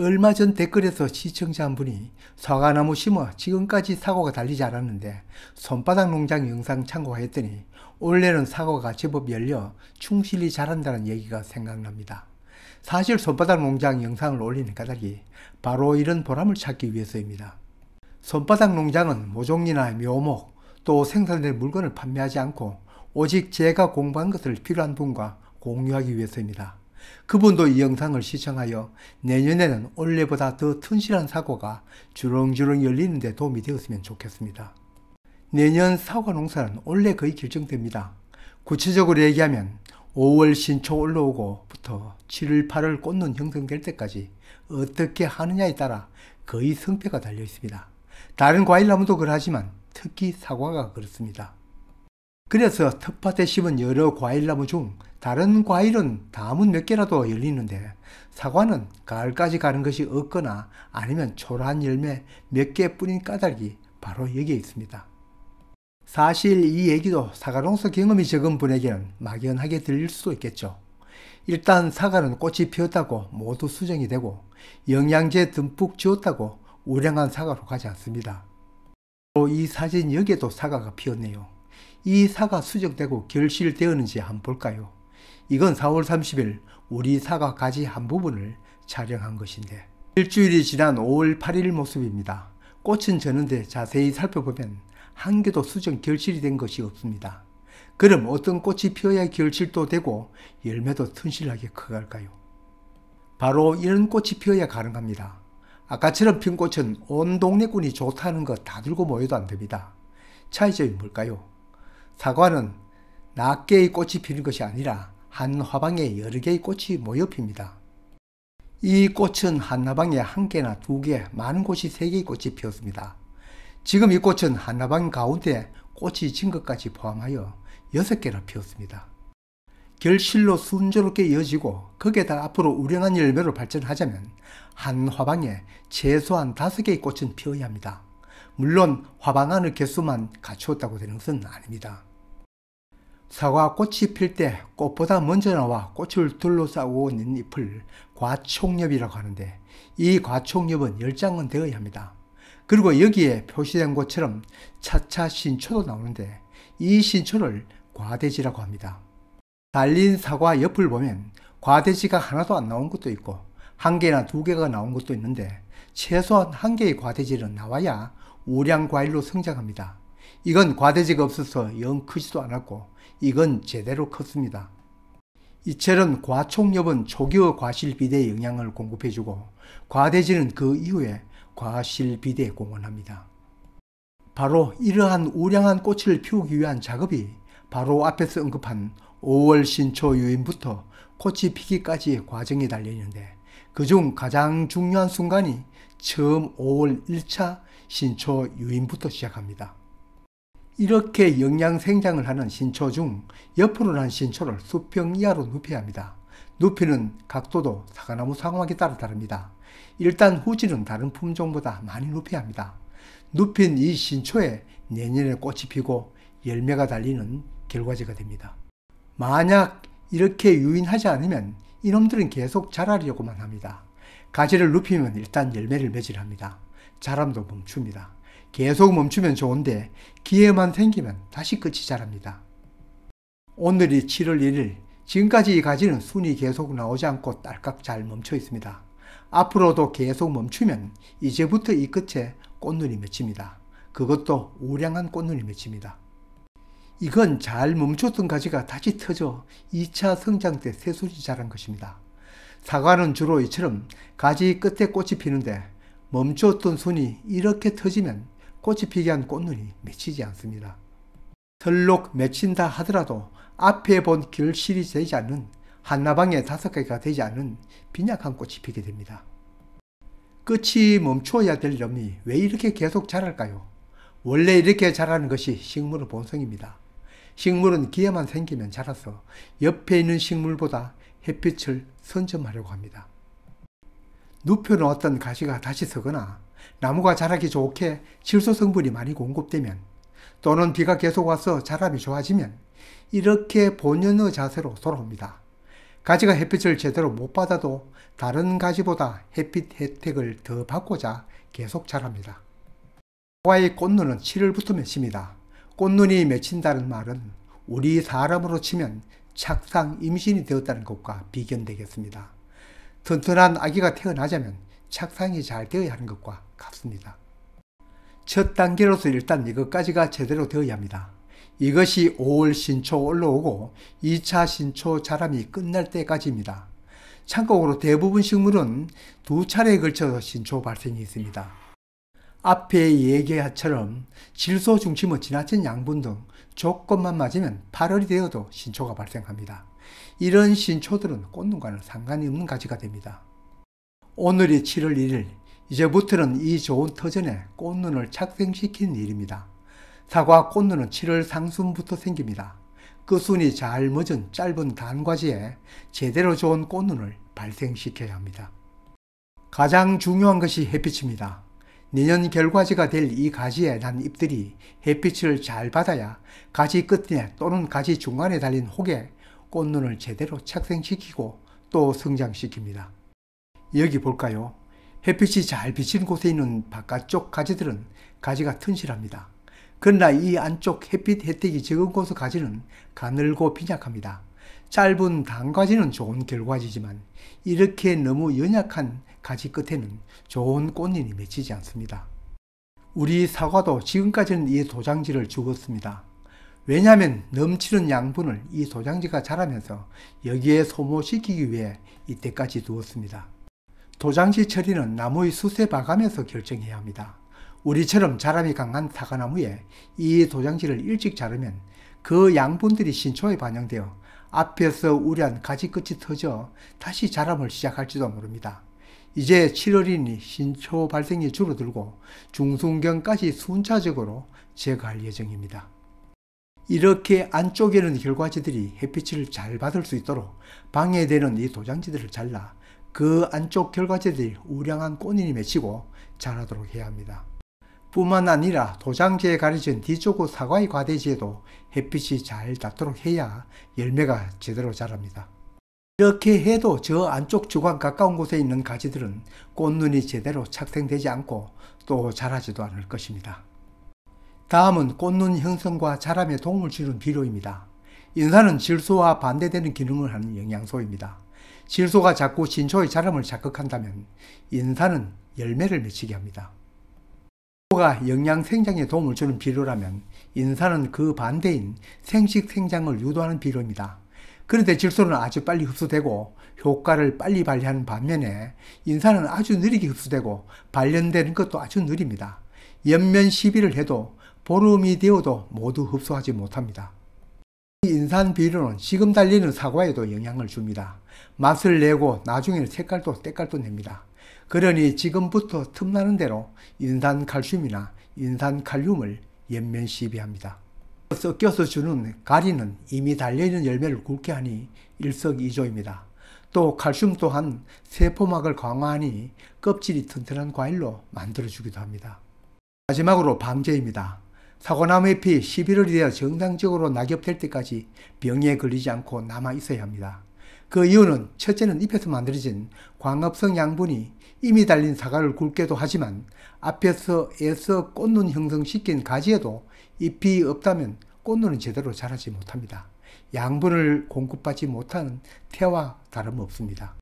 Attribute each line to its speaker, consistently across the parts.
Speaker 1: 얼마 전 댓글에서 시청자 한 분이 사과나무 심어 지금까지 사과가 달리지 않았는데 손바닥 농장 영상 참고했더니 올해는 사과가 제법 열려 충실히 자란다는 얘기가 생각납니다. 사실 손바닥 농장 영상을 올리는 까닭이 바로 이런 보람을 찾기 위해서입니다. 손바닥 농장은 모종이나 묘목 또 생산된 물건을 판매하지 않고 오직 제가 공부한 것을 필요한 분과 공유하기 위해서입니다. 그분도 이 영상을 시청하여 내년에는 올해보다 더 튼실한 사고가 주렁주렁 열리는데 도움이 되었으면 좋겠습니다. 내년 사과 농사는 올해 거의 결정됩니다. 구체적으로 얘기하면 5월 신초 올라오고부터 7월, 8월 꽃눈 형성될 때까지 어떻게 하느냐에 따라 거의 성패가 달려 있습니다. 다른 과일나무도 그러하지만 특히 사과가 그렇습니다. 그래서 텃밭에 심은 여러 과일나무 중 다른 과일은 다음은몇 개라도 열리는데 사과는 가을까지 가는 것이 없거나 아니면 초라한 열매 몇개 뿐인 까닭이 바로 여기에 있습니다. 사실 이 얘기도 사과 농사 경험이 적은 분에게는 막연하게 들릴 수도 있겠죠. 일단 사과는 꽃이 피었다고 모두 수정이 되고 영양제 듬뿍 지었다고 우량한 사과로 가지 않습니다. 또 이 사진 여기에도 사과가 피었네요. 이 사과 수정되고 결실되었는지 한번 볼까요? 이건 4월 30일 우리 사과 가지 한 부분을 촬영한 것인데 일주일이 지난 5월 8일 모습입니다. 꽃은 저는데 자세히 살펴보면 한 개도 수정 결실이 된 것이 없습니다. 그럼 어떤 꽃이 피어야 결실도 되고 열매도 튼실하게 커갈까요? 바로 이런 꽃이 피어야 가능합니다. 아까처럼 핀 꽃은 온 동네꾼이 좋다는 것 다 들고 모여도 안 됩니다. 차이점이 뭘까요? 사과는 낱개의 꽃이 피는 것이 아니라 한 화방에 여러 개의 꽃이 모여 핍니다. 이 꽃은 한 화방에 한 개나 두 개, 많은 곳이 세 개의 꽃이 피었습니다. 지금 이 꽃은 한 화방 가운데 꽃이 진 것까지 포함하여 여섯 개나 피었습니다. 결실로 순조롭게 이어지고 거기에다 앞으로 우려난 열매로 발전하자면 한 화방에 최소한 다섯 개의 꽃은 피어야 합니다. 물론 화방 안의 개수만 갖추었다고 되는 것은 아닙니다. 사과 꽃이 필 때 꽃보다 먼저 나와 꽃을 둘러싸고 있는 잎을 과촉엽이라고 하는데 이 과촉엽은 10장은 되어야 합니다. 그리고 여기에 표시된 것처럼 차차 신초도 나오는데 이 신초를 과대지라고 합니다. 달린 사과 옆을 보면 과대지가 하나도 안 나온 것도 있고 한 개나 두 개가 나온 것도 있는데 최소한 한 개의 과대지는 나와야 우량 과일로 성장합니다. 이건 과대지가 없어서 영 크지도 않았고 이건 제대로 컸습니다. 이철은 과총엽은 초기의 과실비대에 영향을 공급해주고 과대지는 그 이후에 과실비대에 공헌합니다. 바로 이러한 우량한 꽃을 피우기 위한 작업이 바로 앞에서 언급한 5월 신초 유인부터 꽃이 피기까지의 과정이 달려있는데 그 중 가장 중요한 순간이 처음 5월 1차 신초 유인부터 시작합니다. 이렇게 영양 생장을 하는 신초 중 옆으로 난 신초를 수평 이하로 눕혀야 합니다. 눕히는 각도도 사과나무 상황에 따라 다릅니다. 일단 후지는 다른 품종보다 많이 눕혀야 합니다. 눕힌 이 신초에 내년에 꽃이 피고 열매가 달리는 결과지가 됩니다. 만약 이렇게 유인하지 않으면 이놈들은 계속 자라려고만 합니다. 가지를 눕히면 일단 열매를 매질합니다. 자람도 멈춥니다. 계속 멈추면 좋은데 기회만 생기면 다시 끝이 자랍니다. 오늘이 7월 1일, 지금까지 가지는 순이 계속 나오지 않고 딸깍 잘 멈춰 있습니다. 앞으로도 계속 멈추면 이제부터 이 끝에 꽃눈이 맺힙니다. 그것도 우량한 꽃눈이 맺힙니다. 이건 잘 멈췄던 가지가 다시 터져 2차 성장 때 새순이 자란 것입니다. 사과는 주로 이처럼 가지 끝에 꽃이 피는데 멈췄던 순이 이렇게 터지면 꽃이 피게 한 꽃눈이 맺히지 않습니다. 설록 맺힌다 하더라도 앞에 본 결실이 되지 않는 한나방에 다섯 개가 되지 않는 빈약한 꽃이 피게 됩니다. 끝이 멈추야될 놈이 왜 이렇게 계속 자랄까요? 원래 이렇게 자라는 것이 식물의 본성입니다. 식물은 기회만 생기면 자라서 옆에 있는 식물보다 햇빛을 선점하려고 합니다. 눕혀놓았던 가시가 다시 서거나 나무가 자라기 좋게 질소 성분이 많이 공급되면 또는 비가 계속 와서 자람이 좋아지면 이렇게 본연의 자세로 돌아옵니다. 가지가 햇빛을 제대로 못 받아도 다른 가지보다 햇빛 혜택을 더 받고자 계속 자랍니다. 사과의 꽃눈은 7월부터 맺힙니다. 꽃눈이 맺힌다는 말은 우리 사람으로 치면 착상 임신이 되었다는 것과 비견되겠습니다. 튼튼한 아기가 태어나자면 착상이 잘 되어야 하는 것과 같습니다. 첫 단계로서 일단 이것까지가 제대로 되어야 합니다. 이것이 5월 신초 올라오고 2차 신초 자람이 끝날 때까지입니다. 참고로 대부분 식물은 두 차례에 걸쳐서 신초 발생이 있습니다. 앞에 얘기한처럼 질소 중심의 지나친 양분 등 조건만 맞으면 8월이 되어도 신초가 발생합니다. 이런 신초들은 꽃눈과는 상관이 없는 가지가 됩니다. 오늘이 7월 1일 이제부터는 이 좋은 터전에 꽃눈을 착생시키는 일입니다. 사과 꽃눈은 7월 상순부터 생깁니다. 끝순이 그 잘 멎은 짧은 단과지에 제대로 좋은 꽃눈을 발생시켜야 합니다. 가장 중요한 것이 햇빛입니다. 내년 결과지가 될 이 가지에 난 잎들이 햇빛을 잘 받아야 가지 끝에 또는 가지 중간에 달린 혹에 꽃눈을 제대로 착생시키고 또 성장시킵니다. 여기 볼까요? 햇빛이 잘 비친 곳에 있는 바깥쪽 가지들은 가지가 튼실합니다. 그러나 이 안쪽 햇빛 혜택이 적은 곳의 가지는 가늘고 빈약합니다. 짧은 단가지는 좋은 결과지지만 이렇게 너무 연약한 가지 끝에는 좋은 꽃잎이 맺히지 않습니다. 우리 사과도 지금까지는 이 도장지를 죽었습니다. 왜냐하면 넘치는 양분을 이 도장지가 자라면서 여기에 소모시키기 위해 이때까지 두었습니다. 도장지 처리는 나무의 수세 봐가면서 결정해야 합니다. 우리처럼 자람이 강한 사과나무에 이 도장지를 일찍 자르면 그 양분들이 신초에 반영되어 앞에서 우려한 가지 끝이 터져 다시 자람을 시작할지도 모릅니다. 이제 7월이니 신초 발생이 줄어들고 중순경까지 순차적으로 제거할 예정입니다. 이렇게 안쪽에는 결과지들이 햇빛을 잘 받을 수 있도록 방해되는 이 도장지들을 잘라 그 안쪽 결과제들이 우량한 꽃잎이 맺히고 자라도록 해야 합니다. 뿐만 아니라 도장지에 가려진 뒤쪽 사과의 과대지에도 햇빛이 잘 닿도록 해야 열매가 제대로 자랍니다. 이렇게 해도 저 안쪽 주관 가까운 곳에 있는 가지들은 꽃눈이 제대로 착생되지 않고 또 자라지도 않을 것입니다. 다음은 꽃눈 형성과 자람에 도움을 주는 비료입니다. 인산은 질소와 반대되는 기능을 하는 영양소입니다. 질소가 자꾸 신초의 자름을 자극한다면 인산은 열매를 맺히게 합니다. 질소가 영양 생장에 도움을 주는 비료라면 인산은 그 반대인 생식 생장을 유도하는 비료입니다. 그런데 질소는 아주 빨리 흡수되고 효과를 빨리 발휘하는 반면에 인산은 아주 느리게 흡수되고 발현되는 것도 아주 느립니다. 연면 시비를 해도 보름이 되어도 모두 흡수하지 못합니다. 인산 비료는 지금 달리는 사과에도 영향을 줍니다. 맛을 내고 나중에는 색깔도 때깔도 냅니다. 그러니 지금부터 틈나는 대로 인산칼슘이나 인산칼륨을 연면 시비합니다. 섞여서 주는 가리는 이미 달려있는 열매를 굵게 하니 일석이조입니다. 또 칼슘 또한 세포막을 강화하니 껍질이 튼튼한 과일로 만들어주기도 합니다. 마지막으로 방제입니다. 사과나무의피 11월이 되어 정상적으로 낙엽될 때까지 병에 걸리지 않고 남아 있어야 합니다. 그 이유는 첫째는 잎에서 만들어진 광합성 양분이 이미 달린 사과를 굵게도 하지만 앞에서 에서 꽃눈 형성시킨 가지에도 잎이 없다면 꽃눈은 제대로 자라지 못합니다. 양분을 공급받지 못하는 태와 다름없습니다.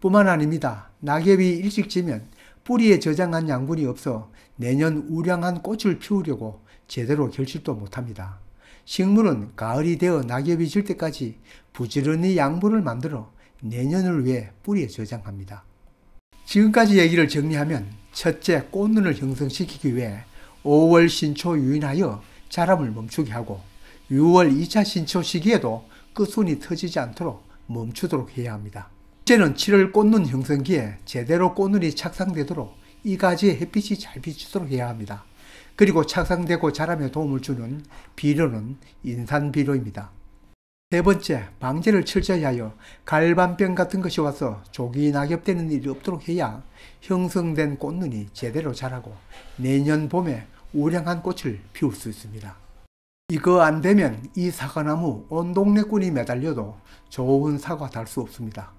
Speaker 1: 뿐만 아닙니다. 낙엽이 일찍 지면 뿌리에 저장한 양분이 없어 내년 우량한 꽃을 피우려고 제대로 결실도 못합니다. 식물은 가을이 되어 낙엽이 질 때까지 부지런히 양분을 만들어 내년을 위해 뿌리에 저장합니다. 지금까지 얘기를 정리하면 첫째 꽃눈을 형성시키기 위해 5월 신초 유인하여 자람을 멈추게 하고 6월 2차 신초 시기에도 끝순이 터지지 않도록 멈추도록 해야 합니다. 첫째는 7월 꽃눈 형성기에 제대로 꽃눈이 착상되도록 이 가지에 햇빛이 잘 비치도록 해야 합니다. 그리고 착상되고 자라며 도움을 주는 비료는 인산비료입니다. 세 번째, 방제를 철저히하여 갈반병 같은 것이 와서 조기 낙엽되는 일이 없도록 해야 형성된 꽃눈이 제대로 자라고 내년 봄에 우량한 꽃을 피울 수 있습니다. 이거 안 되면 이 사과나무 온 동네꾼이 매달려도 좋은 사과 달 수 없습니다.